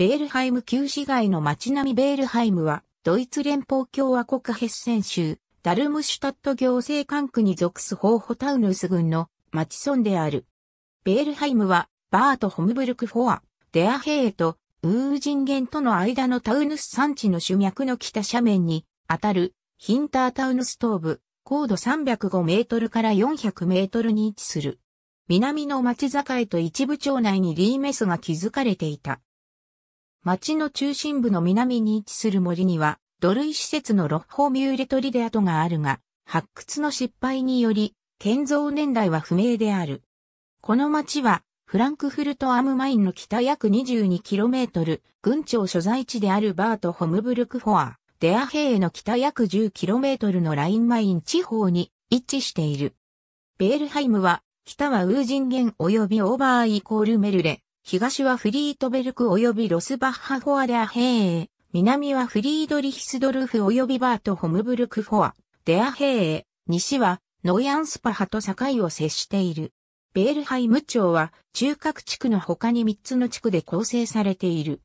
ベールハイム旧市街の街並みベールハイムは、ドイツ連邦共和国ヘッセン州、ダルムシュタット行政管区に属すホーホタウヌス郡の町村である。ベールハイムは、バート・ホムブルク・フォア、デアヘエとウージンゲンとの間のタウヌス山地の主脈の北斜面に、あたる、ヒンタータウヌス東部、高度305メートルから400メートルに位置する。南の町境と一部町内にリーメスが築かれていた。町の中心部の南に位置する森には、土類施設のロッホミューレトリで跡があるが、発掘の失敗により、建造年代は不明である。この町は、フランクフルトアムマインの北約 22km、群庁所在地であるバート・ホムブルク・フォア、デアヘイの北約 10km のラインマイン地方に位置している。ベールハイムは、北はウージンゲン及びオーバーイコールメルレ、東はフリートベルク及びロスバッハ・フォアレアヘーエ、南はフリードリヒスドルフ及びバート・ホムブルク・フォア、デアヘーエ、西はノイアンスパハと境を接している。ベールハイム町は中核地区の他に3つの地区で構成されている。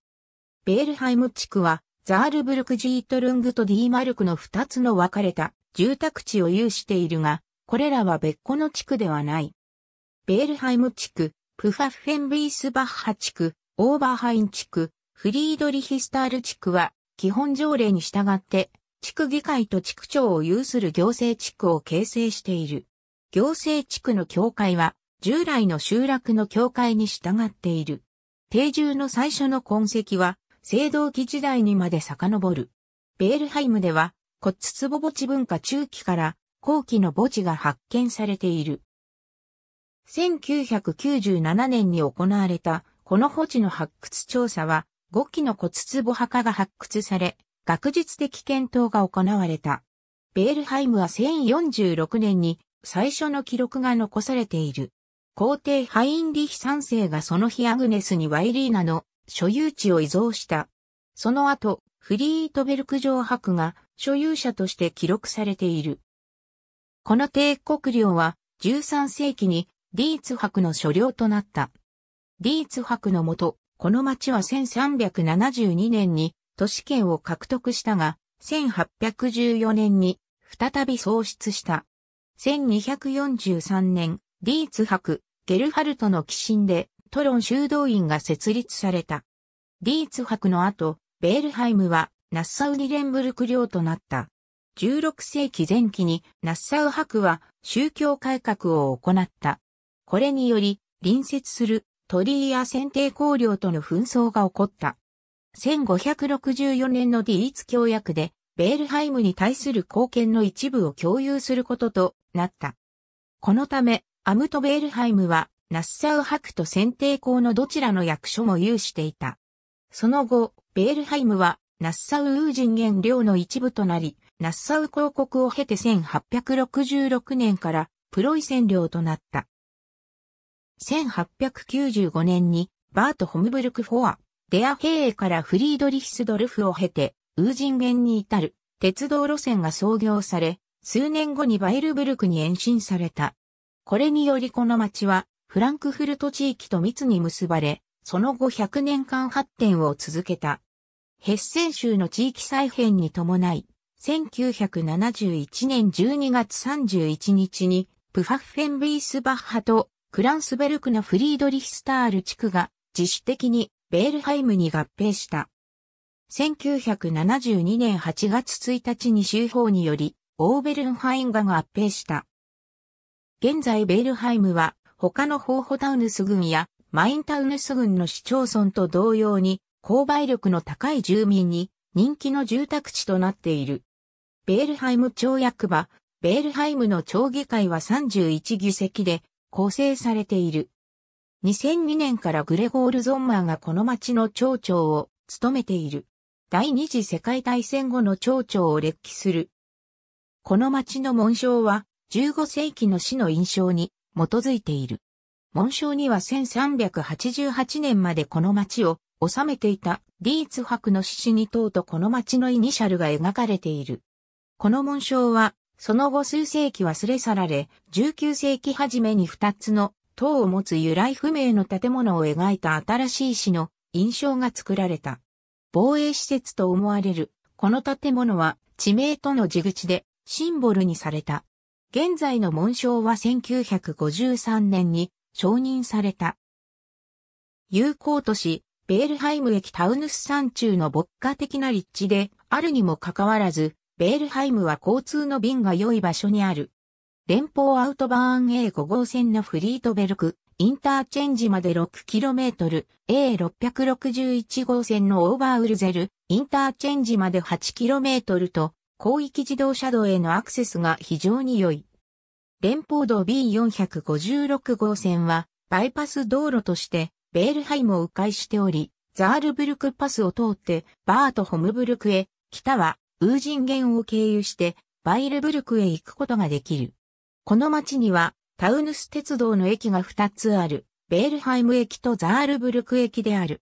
ベールハイム地区はザールブルクジートルングとディーマルクの2つの分かれた住宅地を有しているが、これらは別個の地区ではない。ベールハイム地区、プファッフェンビースバッハ地区、オーバーハイン地区、フリードリヒスタール地区は、基本条例に従って、地区議会と地区長を有する行政地区を形成している。行政地区の境界は、従来の集落の境界に従っている。定住の最初の痕跡は、青銅器時代にまで遡る。ベールハイムでは、コッツツボ墓地文化中期から後期の墓地が発見されている。1997年に行われた、この墓地の発掘調査は、5基の骨壺墓が発掘され、学術的検討が行われた。ベールハイムは1046年に最初の記録が残されている。皇帝ハインリヒ3世がその日アグネスにワイリーナの所有地を遺贈した。その後、フリートベルク城博が所有者として記録されている。この帝国領は13世紀にリーツ博の所領となった。リーツ博のもと、この町は1372年に都市圏を獲得したが、1814年に再び創出した。1243年、リーツ博、ゲルハルトの寄進で、トロン修道院が設立された。リーツ博の後、ベールハイムは、ナッサウ・ニレンブルク領となった。16世紀前期に、ナッサウ博は宗教改革を行った。これにより、隣接する鳥居や選定公領との紛争が起こった。1564年のディーツ協約で、ベールハイムに対する貢献の一部を共有することとなった。このため、アムトベールハイムは、ナッサウ伯と選定公のどちらの役所も有していた。その後、ベールハイムは、ナッサウウージン原領の一部となり、ナッサウ公国を経て1866年から、プロイセン領となった。1895年にバート・ホムブルク・フォア、デア兵からフリードリヒスドルフを経て、ウージンゲンに至る鉄道路線が創業され、数年後にバイルブルクに延伸された。これによりこの町はフランクフルト地域と密に結ばれ、その後100年間発展を続けた。ヘッセン州の地域再編に伴い、1971年12月31日にプファッフェンビースバッハとクランスベルクのフリードリヒスタール地区が自主的にベールハイムに合併した。1972年8月1日に州法により、オーベルンハインガが合併した。現在ベールハイムは、他のホーホタウヌス郡やマインタウヌス郡の市町村と同様に、購買力の高い住民に人気の住宅地となっている。ベールハイム町役場、ベールハイムの町議会は31議席で、構成されている。2002年からグレゴール・ゾンマーがこの町の町長を務めている。第二次世界大戦後の町長を列記する。この町の紋章は15世紀の死の印象に基づいている。紋章には1388年までこの町を治めていたディーツ博の獅子2頭とこの町のイニシャルが描かれている。この紋章はその後数世紀忘れ去られ、19世紀初めに2つの塔を持つ由来不明の建物を描いた新しい市の印象が作られた。防衛施設と思われる、この建物は地名との地口でシンボルにされた。現在の紋章は1953年に承認された。有効都市、ベールハイム駅タウヌス山中の牧歌的な立地であるにもかかわらず、ベールハイムは交通の便が良い場所にある。連邦アウトバーン A5 号線のフリートベルク、インターチェンジまで 6km、A661 号線のオーバーウルゼル、インターチェンジまで 8km と、広域自動車道へのアクセスが非常に良い。連邦道 B456 号線は、バイパス道路として、ベールハイムを迂回しており、ザールブルクパスを通って、バートホムブルクへ、北はウージンゲンを経由してバイルブルクへ行くことができる。この町にはタウヌス鉄道の駅が2つある、ベールハイム駅とザールブルク駅である。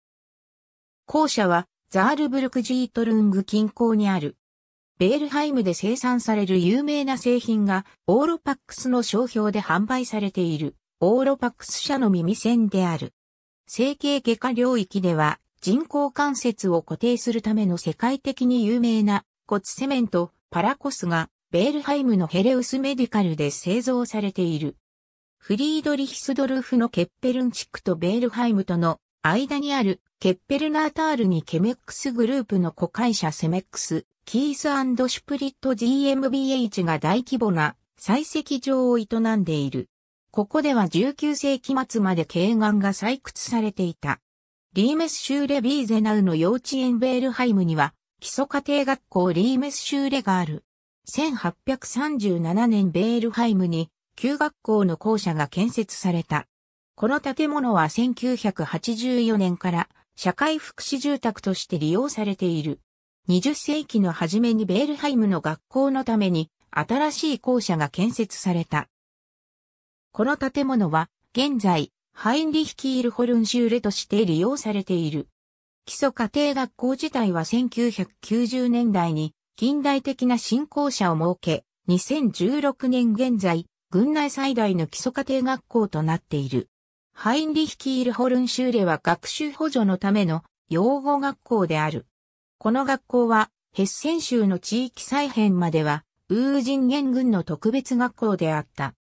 校舎はザールブルクジートルング近郊にある。ベールハイムで生産される有名な製品がオーロパックスの商標で販売されているオーロパックス社の耳栓である。整形外科領域では人工関節を固定するための世界的に有名な骨セメント、パラコスが、ベールハイムのヘレウスメディカルで製造されている。フリードリヒスドルフのケッペルン地区とベールハイムとの間にあるケッペルナータールにケメックスグループの子会社セメックス、キースシュプリット GmbH が大規模な採石場を営んでいる。ここでは19世紀末まで軽岩が採掘されていた。リーメスーレビーゼナウの幼稚園ベールハイムには基礎家庭学校リーメスシューレがある。1837年ベールハイムに旧学校の校舎が建設された。この建物は1984年から社会福祉住宅として利用されている。20世紀の初めにベールハイムの学校のために新しい校舎が建設された。この建物は現在ハインリヒキールホルンシューレとして利用されている。基礎家庭学校自体は1990年代に近代的な振興者を設け、2016年現在、軍内最大の基礎家庭学校となっている。ハインリヒキールホルンシューレは学習補助のための養護学校である。この学校は、ヘッセン州の地域再編までは、ウージンゲン軍の特別学校であった。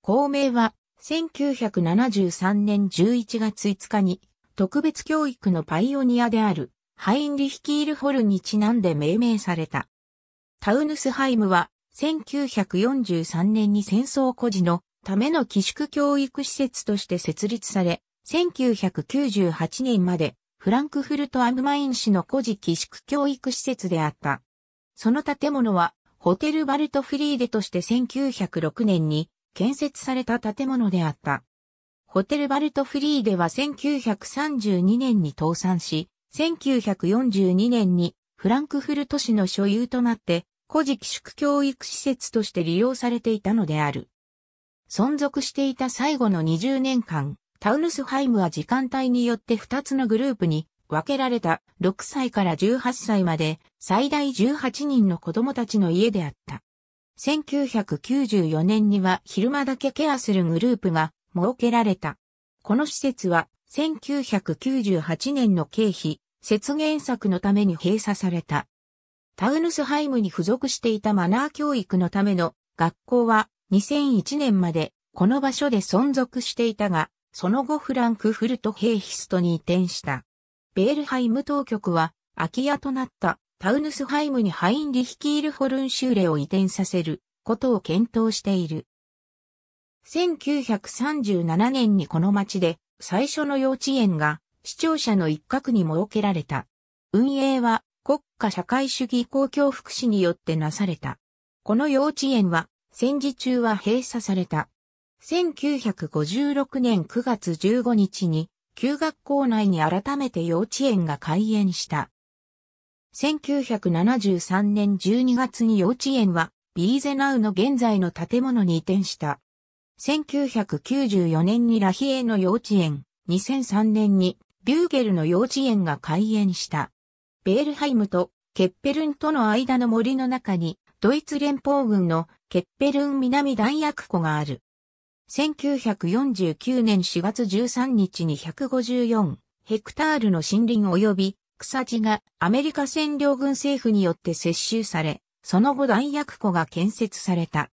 校名は、1973年11月5日に、特別教育のパイオニアであるハインリヒキールホルンにちなんで命名された。タウヌスハイムは1943年に戦争孤児のための寄宿教育施設として設立され、1998年までフランクフルト・アムマイン市の孤児寄宿教育施設であった。その建物はホテルバルトフリーデとして1906年に建設された建物であった。ホテルバルトフリーでは1932年に倒産し、1942年にフランクフルト市の所有となって、古事寄宿教育施設として利用されていたのである。存続していた最後の20年間、タウヌスハイムは時間帯によって2つのグループに分けられた6歳から18歳まで最大18人の子供たちの家であった。1994年には昼間だけケアするグループが設けられた。この施設は1998年の経費、節減策のために閉鎖された。タウヌスハイムに付属していたマナー教育のための学校は2001年までこの場所で存続していたが、その後フランクフルトヘイヒストに移転した。ベールハイム当局は空き家となったタウヌスハイムにハインリヒキールホルンシューレを移転させることを検討している。1937年にこの町で最初の幼稚園が視聴者の一角に設けられた。運営は国家社会主義公共福祉によってなされた。この幼稚園は戦時中は閉鎖された。1956年9月15日に旧学校内に改めて幼稚園が開園した。1973年12月に幼稚園はビーゼナウの現在の建物に移転した。1994年にラヒエの幼稚園、2003年にビューゲルの幼稚園が開園した。ベールハイムとケッペルンとの間の森の中に、ドイツ連邦軍のケッペルン南弾薬庫がある。1949年4月13日に154ヘクタールの森林及び草地がアメリカ占領軍政府によって接収され、その後弾薬庫が建設された。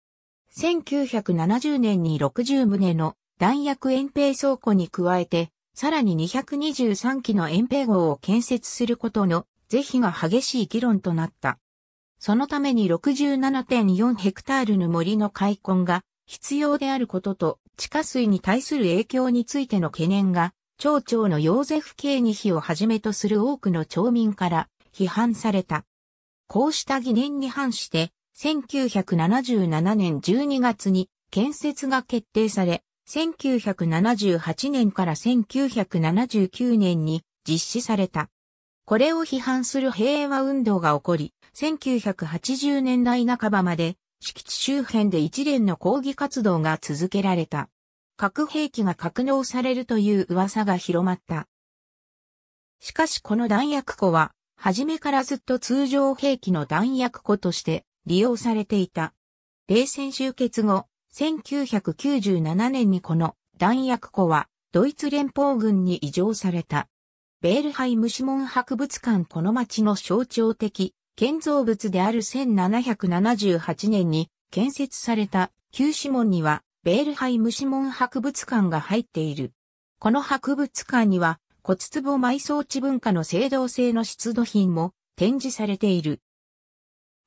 1970年に60棟の弾薬延兵倉庫に加えて、さらに223機の延兵号を建設することの是非が激しい議論となった。そのために67.4ヘクタールの森の開墾が必要であることと地下水に対する影響についての懸念が町長のヨーゼフ・ケーニヒをはじめとする多くの町民から批判された。こうした疑念に反して1977年12月に建設が決定され、1978年から1979年に実施された。これを批判する平和運動が起こり、1980年代半ばまで敷地周辺で一連の抗議活動が続けられた。核兵器が格納されるという噂が広まった。しかしこの弾薬庫は、初めからずっと通常兵器の弾薬庫として利用されていた。冷戦終結後、1997年にこの弾薬庫はドイツ連邦軍に移譲された。ベールハイムモン博物館この町の象徴的建造物である1778年に建設された旧モンにはベールハイムモン博物館が入っている。この博物館には骨壺埋葬地文化の青銅製の出土品も展示されている。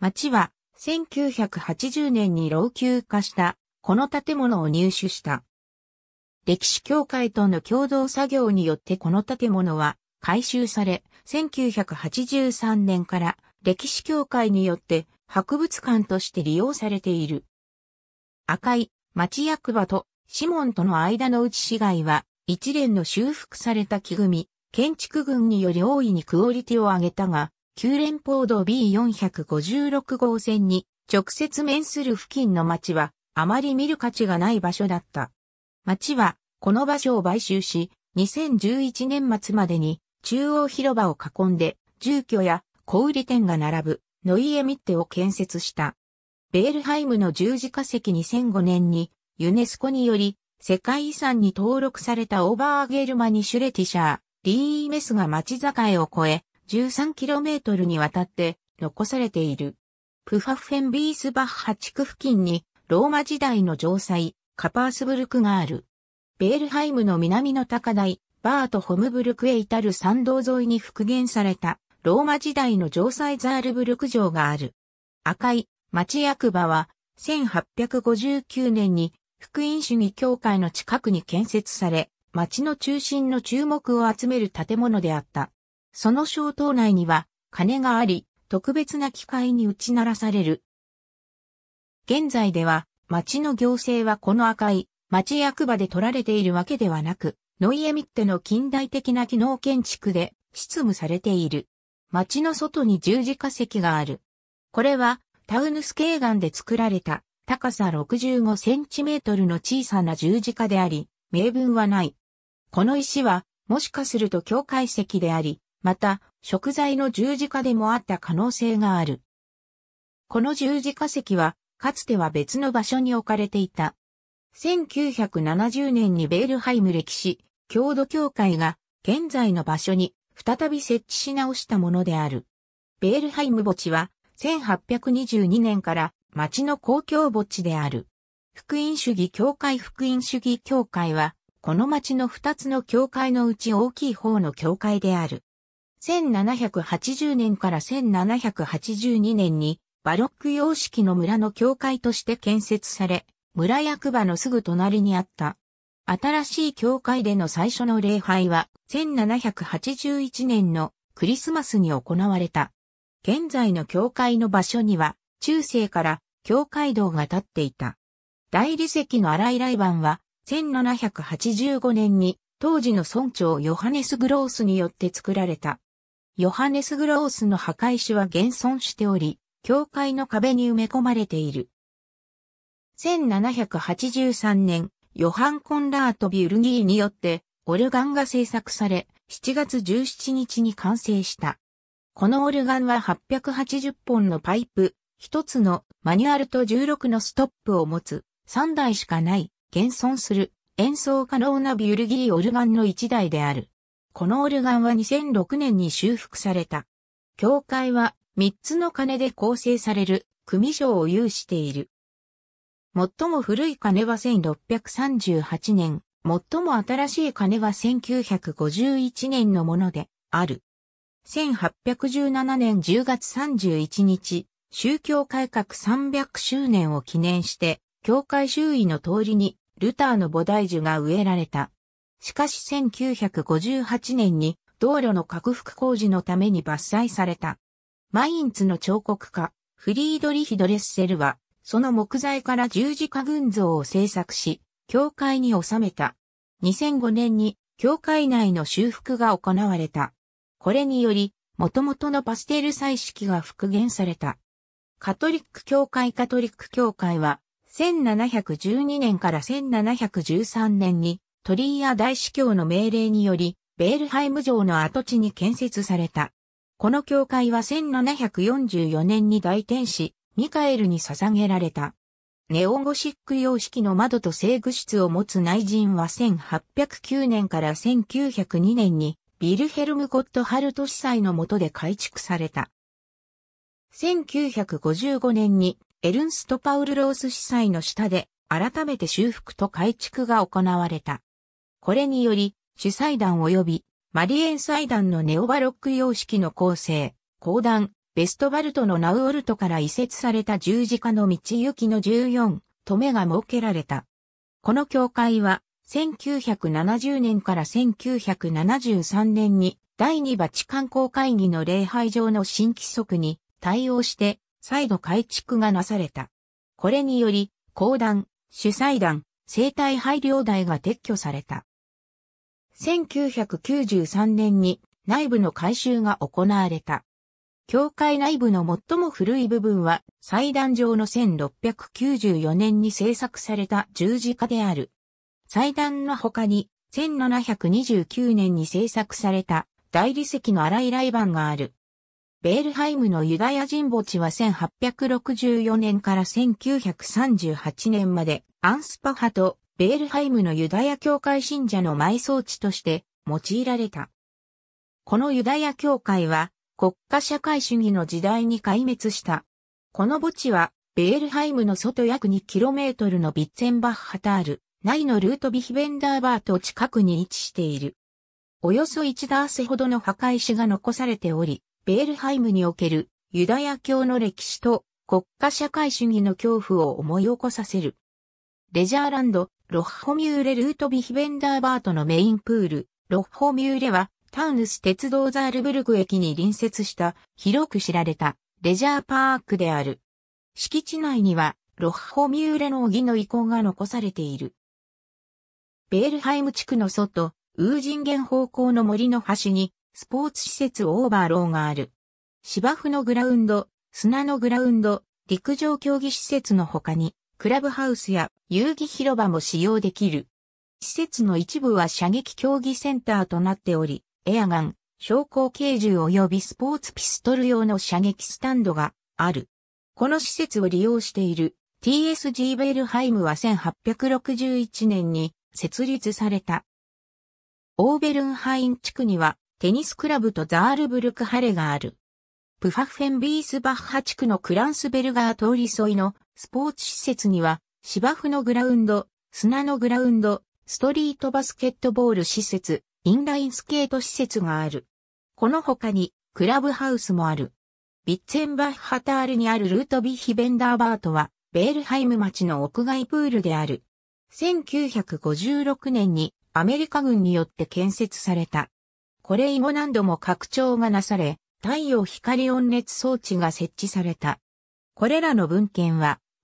町は1980年に老朽化したこの建物を入手した。歴史協会との共同作業によってこの建物は改修され、1983年から歴史協会によって博物館として利用されている。赤い町役場とシモンとの間の内市街は一連の修復された木組み、建築群により大いにクオリティを上げたが、旧連邦道 B456 号線に直接面する付近の町はあまり見る価値がない場所だった。町はこの場所を買収し、2011年末までに中央広場を囲んで住居や小売店が並ぶノイエミッテを建設した。ベールハイムの十字化石2005年にユネスコにより世界遺産に登録されたオーバーゲルマニシュレティシャー、リーメスが町境を越え、13km にわたって残されている。プファフェンビースバッハ地区付近にローマ時代の城塞、カパースブルクがある。ベールハイムの南の高台、バートホムブルクへ至る参道沿いに復元されたローマ時代の城塞ザールブルク城がある。赤い町役場は1859年に福音主義教会の近くに建設され、町の中心の注目を集める建物であった。その小島内には金があり、特別な機会に打ち鳴らされる。現在では、町の行政はこの赤い町役場で取られているわけではなく、ノイエミッテの近代的な機能建築で執務されている。町の外に十字架石がある。これはタウヌスケ岩ガンで作られた高さ65センチメートルの小さな十字架であり、名分はない。この石はもしかすると境界石であり、また、食材の十字架でもあった可能性がある。この十字架石は、かつては別の場所に置かれていた。1970年にベールハイム歴史、郷土協会が、現在の場所に、再び設置し直したものである。ベールハイム墓地は、1822年から、町の公共墓地である。福音主義教会福音主義教会は、この町の二つの教会のうち大きい方の教会である。1780年から1782年にバロック様式の村の教会として建設され、村役場のすぐ隣にあった。新しい教会での最初の礼拝は1781年のクリスマスに行われた。現在の教会の場所には中世から教会堂が建っていた。大理石の荒井来番は1785年に当時の村長ヨハネス・グロースによって作られた。ヨハネス・グロースの墓石は現存しており、教会の壁に埋め込まれている。1783年、ヨハン・コンラート・ビュルギーによって、オルガンが制作され、7月17日に完成した。このオルガンは880本のパイプ、1つのマニュアルと16のストップを持つ、3台しかない、現存する、演奏可能なビュルギーオルガンの1台である。このオルガンは2006年に修復された。教会は3つの鐘で構成される組章を有している。最も古い鐘は1638年、最も新しい鐘は1951年のものである。1817年10月31日、宗教改革300周年を記念して、教会周囲の通りにルターの菩提樹が植えられた。しかし1958年に道路の拡幅工事のために伐採された。マインツの彫刻家、フリードリヒ・ドレッセルは、その木材から十字架群像を制作し、教会に収めた。2005年に教会内の修復が行われた。これにより、元々のパステル彩色が復元された。カトリック教会カトリック教会は、1712年から1713年にトリーア大司教の命令により、ベールハイム城の跡地に建設された。この教会は1744年に大天使、ミカエルに捧げられた。ネオゴシック様式の窓と制御室を持つ内陣は1809年から1902年にビルヘルム・ゴットハルト司祭の下で改築された。1955年にエルンスト・パウル・ロース司祭の下で改めて修復と改築が行われた。これにより、主祭壇及びマリエン祭壇のネオバロック様式の構成、公談、ベストバルトのナウオルトから移設された十字架の道行きの14、止めが設けられた。この教会は、1970年から1973年に、第2バチカン公会議の礼拝上の新規則に対応して、再度改築がなされた。これにより、公団、主祭団、生体配慮台が撤去された。1993年に内部の改修が行われた。教会内部の最も古い部分は祭壇上の1694年に制作された十字架である。祭壇の他に1729年に制作された大理石の荒いバ板がある。ベールハイムのユダヤ人墓地は1864年から1938年までアンスパハとベールハイムのユダヤ教会信者の埋葬地として用いられた。このユダヤ教会は国家社会主義の時代に壊滅した。この墓地はベールハイムの外約 2km のビッツェンバッハタール、内のルートビヒベンダーバート近くに位置している。およそ1ダースほどの墓石が残されており、ベールハイムにおけるユダヤ教の歴史と国家社会主義の恐怖を思い起こさせる。レジャーランド、ロッホミューレルートビヒベンダーバートのメインプール、ロッホミューレはタウヌス鉄道ザールブルク駅に隣接した広く知られたレジャーパークである。敷地内にはロッホミューレの荻の遺構が残されている。ベールハイム地区の外、ウージンゲン方向の森の端にスポーツ施設オーバーローがある。芝生のグラウンド、砂のグラウンド、陸上競技施設の他に、クラブハウスや遊戯広場も使用できる。施設の一部は射撃競技センターとなっており、エアガン、昇降軽銃及びスポーツピストル用の射撃スタンドがある。この施設を利用している TSG ベルハイムは1861年に設立された。オーベルンハイン地区にはテニスクラブとザールブルクハレがある。プファフェンビースバッハ地区のクランスベルガー通り沿いのスポーツ施設には、芝生のグラウンド、砂のグラウンド、ストリートバスケットボール施設、インラインスケート施設がある。この他に、クラブハウスもある。ビッツェンバッハタールにあるルートビヒベンダーバートは、ベールハイム町の屋外プールである。1956年にアメリカ軍によって建設された。これ以後何度も拡張がなされ、太陽光温熱装置が設置された。これらの文献は